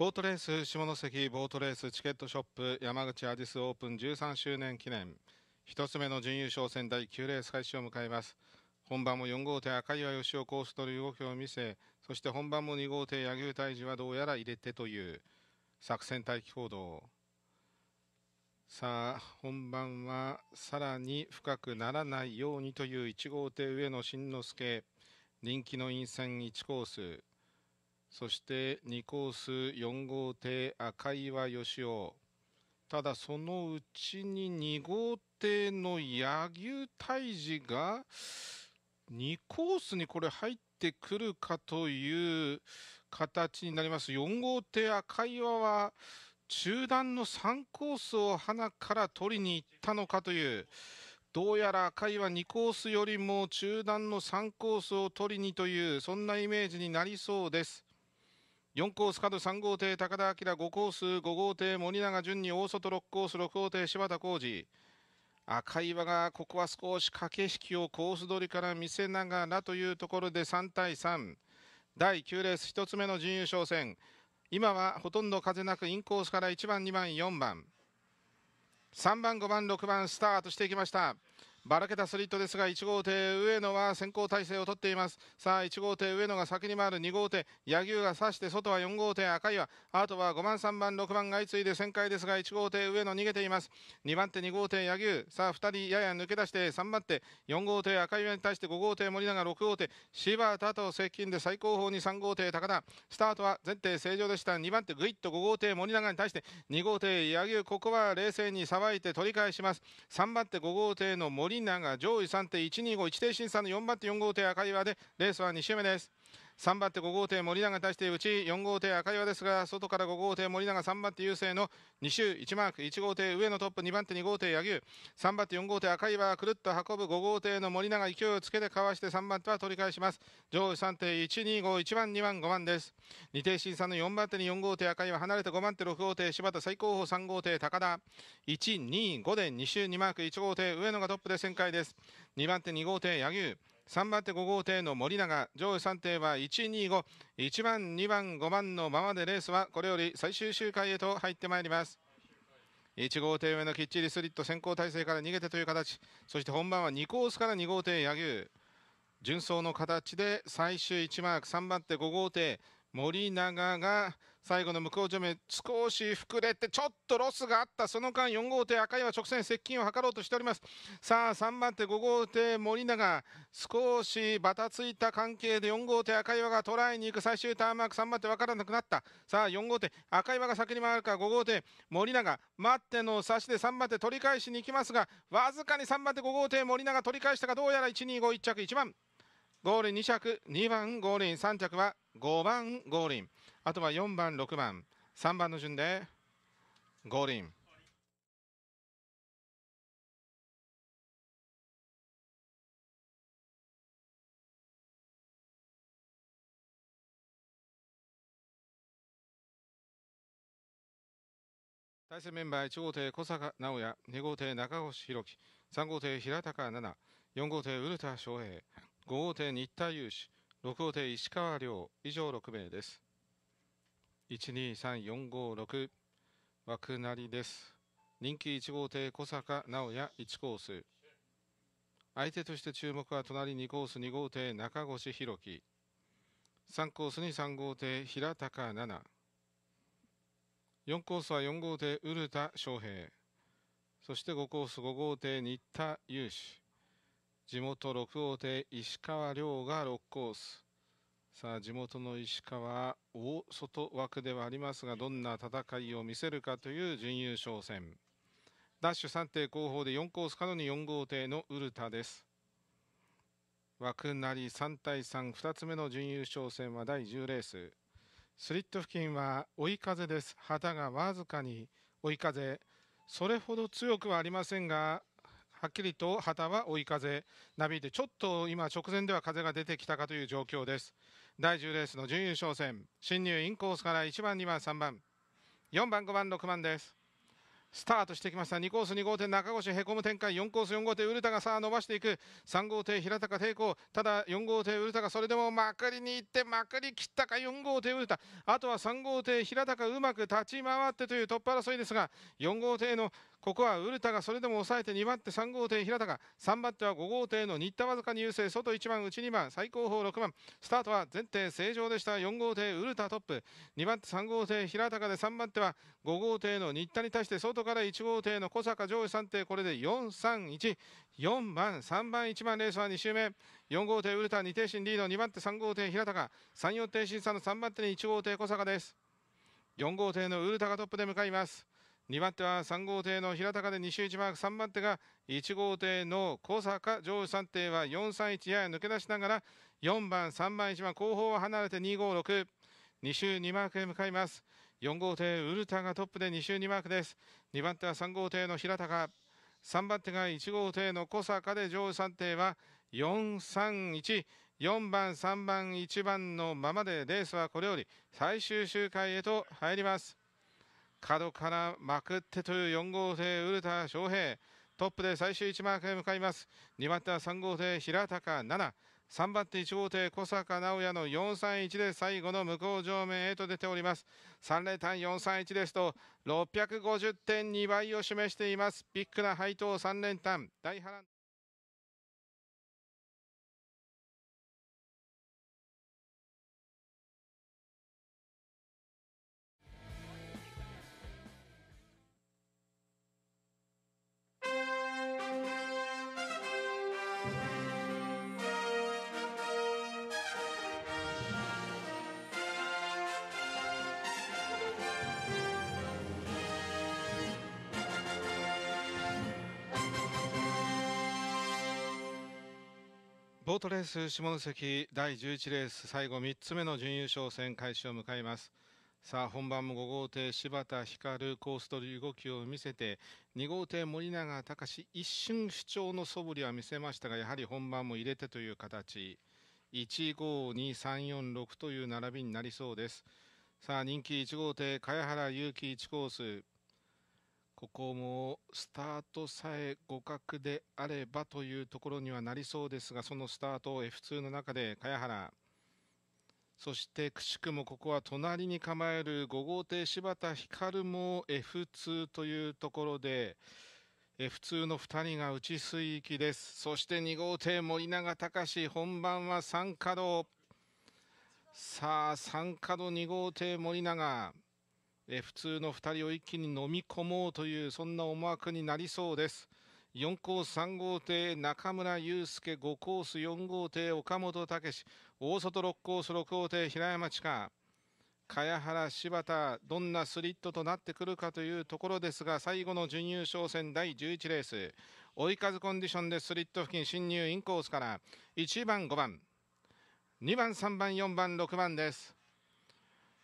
ボートレース下関ボートレースチケットショップ山口アディスオープン13周年記念1つ目の準優勝戦第9レース開始を迎えます本番も4号艇赤岩義雄コースという動きを見せそして本番も2号艇柳生泰治はどうやら入れてという作戦待機行動さあ本番はさらに深くならないようにという1号艇上野慎之介人気の陰線1コースそして2コース4号艇赤岩義雄ただそのうちに2号艇の柳生泰治が2コースにこれ入ってくるかという形になります4号艇赤岩は中段の3コースを花から取りに行ったのかというどうやら赤岩2コースよりも中段の3コースを取りにというそんなイメージになりそうです。4コース角3号艇高田明5コース5号艇森永淳に大外6コース6号艇柴田浩二赤岩がここは少し駆け引きをコース取りから見せながらというところで3対3第9レース1つ目の準優勝戦今はほとんど風なくインコースから1番2番4番3番5番6番スタートしていきましたばらけたスリットですが1号艇上野は先行体制をとっていますさあ1号艇上野が先に回る2号艇柳生が刺して外は4号艇赤岩あとは5番3番6番が相次いで旋回ですが1号艇上野逃げています2番手2号艇柳生さあ2人やや抜け出して3番手4号艇赤岩に対して5号艇森永6号艇柴田と接近で最後方に3号艇高田スタートは前艇正常でした2番手グイッと5号艇森永に対して2号艇柳生ここは冷静にさばいて取り返します3番手5号艇の森リンナーが上位3.1251定審査の4番手4号艇赤岩でレースは2周目です3番手5号艇森永対して内4号艇赤岩ですが外から5号艇森永3番手優勢の2周1マーク1号艇上野トップ2番手2号艇柳生3番手4号艇赤岩くるっと運ぶ5号艇の森永勢いをつけてかわして3番手は取り返します上位3艇1251番2番5番です2艇審査の4番手に4号艇赤岩離れて5番手6号艇柴田最高峰3号艇高田125で2周2マーク1号艇上野がトップで旋回です2番手2号艇柳生3番手5号艇の森永上位3艇は1251番2番5番のままでレースはこれより最終周回へと入ってまいります1号艇上のきっちりスリット先行体制から逃げてという形そして本番は2コースから2号艇柳生順走の形で最終1マーク3番手5号艇森永が最後の向こう上面少し膨れてちょっとロスがあったその間4号艇赤岩直線接近を図ろうとしておりますさあ3番手5号艇森永少しバタついた関係で4号艇赤岩がトライに行く最終ターンマーク3番手分からなくなったさあ4号艇赤岩が先に回るか5号艇森永待っての差しで3番手取り返しに行きますがわずかに3番手5号艇森永取り返したがどうやら1251着1番ゴール2着2番ゴールイン3着は5番ゴーリンあとは4番6番3番の順でゴーリン対戦メンバー1号艇小坂直哉2号艇中越弘樹3号艇平高奈々4号艇ウルタ翔平5号艇新田雄志六号艇石川遼以上6名です123456枠なりです人気1号艇小坂直哉1コース相手として注目は隣2コース2号艇中越弘樹3コースに3号艇平高奈々4コースは4号艇ウルタ翔平そして5コース5号艇新田雄志地元六王手石川遼が6コースさあ地元の石川大外枠ではありますがどんな戦いを見せるかという準優勝戦ダッシュ3艇後方で4コース角に4号艇のウルタです枠なり3対32つ目の準優勝戦は第10レーススリット付近は追い風です旗がわずかに追い風それほど強くはありませんがはっきりと旗は追い風、なびいてちょっと今、直前では風が出てきたかという状況です。第10レースの準優勝戦、進入インコースから1番、2番、3番、4番、5番、6番です。スタートしてきました2コース2号艇中越へこむ展開4コース4号艇ウルタがさあ伸ばしていく3号艇平高抵抗ただ4号艇ウルタがそれでもまくりにいってまくり切ったか4号艇ウルタあとは3号艇平高うまく立ち回ってというトップ争いですが4号艇のここはウルタがそれでも抑えて2番手3号艇平が3番手は5号艇の新田わずかに優勢外1番内2番最高峰6番スタートは全艇正常でした4号艇ウルタトップ2番手3号艇平高で3番手は5号艇の新田に対して外から1号艇の小坂上位3艇これで4314番3番1番レースは2周目4号艇ウタ2艇進リード2番手3号艇平高34艇審査の3番手に1号艇小坂です4号艇のウルタがトップで向かいます2番手は3号艇の平高で2周1マーク3番手が1号艇の小坂上位3艇は431やや抜け出しながら4番3番1番後方は離れて2562周2マークへ向かいます4号艇ウルタがトップで2周2マークです2番手は3号艇の平高3番手が1号艇の小坂で上位3艇は4314番3番1番のままでレースはこれより最終周回へと入ります角からまくってという4号艇、ウルタ翔平トップで最終1マークへ向かいます2番手は3号艇、平高7 3番手1号艇小坂直也の431で最後の向こう上面へと出ております3連単431ですと650.2倍を示していますビッグな配当3連単大波乱ボートレース下関第11レース最後3つ目の準優勝戦開始を迎えますさあ本番も5号艇柴田光コース取り動きを見せて2号艇森永隆一瞬主張の素振りは見せましたがやはり本番も入れてという形152346という並びになりそうですさあ人気1号艇茅原勇樹1コースここもスタートさえ互角であればというところにはなりそうですがそのスタートを F2 の中で茅原そしてくしくもここは隣に構える5号艇柴田光も F2 というところで F2 の2人が内水域ですそして2号艇森永隆本番は3稼働さあ3稼働2号艇森永え普通の2人を一気に飲み込もうというそんな思惑になりそうです4コース3号艇中村悠介5コース4号艇岡本武史大外6コース6号艇平山地下茅原柴田どんなスリットとなってくるかというところですが最後の準優勝戦第11レース追い風コンディションでスリット付近進入インコースから1番5番2番3番4番6番です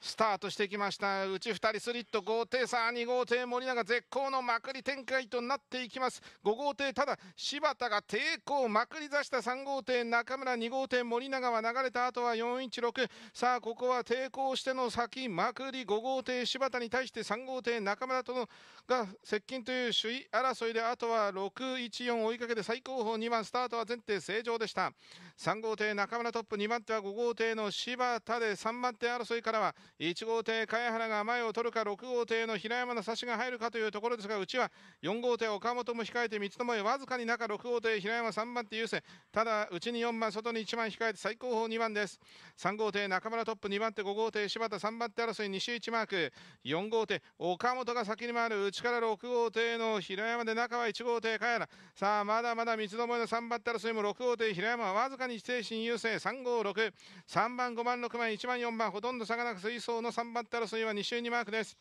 スタートしてきましたうち2人スリット豪邸さあ2号艇森永絶好のまくり展開となっていきます5号艇ただ柴田が抵抗まくり出した3号艇中村2号艇森永は流れた後は416さあここは抵抗しての先まくり5号艇柴田に対して3号艇中村とのが接近という首位争いであとは614追いかけて最高峰2番スタートは前提正常でした3号艇中村トップ2番手は5号艇の柴田で3番手争いからは1号艇茅原が前を取るか6号艇の平山の差しが入るかというところですがうちは4号艇岡本も控えて三つともわずかに中6号艇平山3番手優勢ただうちに4番外に1番控えて最高峰2番です3号艇中村トップ2番手5号艇柴田3番手争い西1マーク4号艇岡本が先に回る内から6号艇の平山で中は1号艇茅原さあまだまだ三つどもえの3番手争いも6号艇平山はわずかに精神心優勢3号、6 3番5番6番1番4番ほとんど差がなく推走の3番手争いは2周2マークです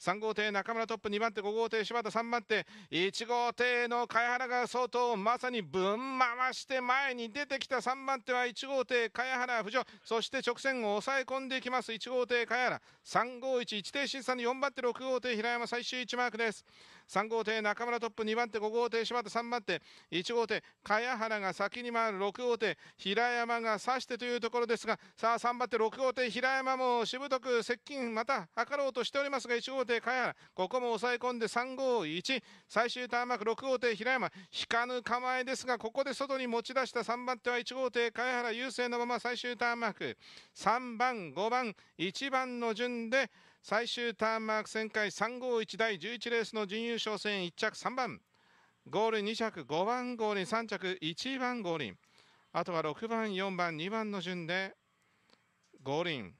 3号艇中村トップ2番手5号艇柴田3番手1号艇の茅原が相当まさにぶん回して前に出てきた3番手は1号艇茅原浮上そして直線を抑え込んでいきます1号艇茅原3号1 1艇審査の4番手6号艇平山最終1マークです3号艇中村トップ2番手5号艇柴田3番手1号艇茅原が先に回る6号艇平山が指してというところですがさあ3番手6号艇平山もしぶとく接近また図ろうとしておりますが1号艇茅原ここも抑え込んで3号1最終ターンマーク6号艇平山引かぬ構えですがここで外に持ち出した3番手は1号艇茅原優勢のまま最終ターンマーク3番5番1番の順で最終ターンマーク旋回351第11レースの準優勝戦1着3番ゴール2着5番ゴール3着1番ゴールあとは6番4番2番の順でゴールイン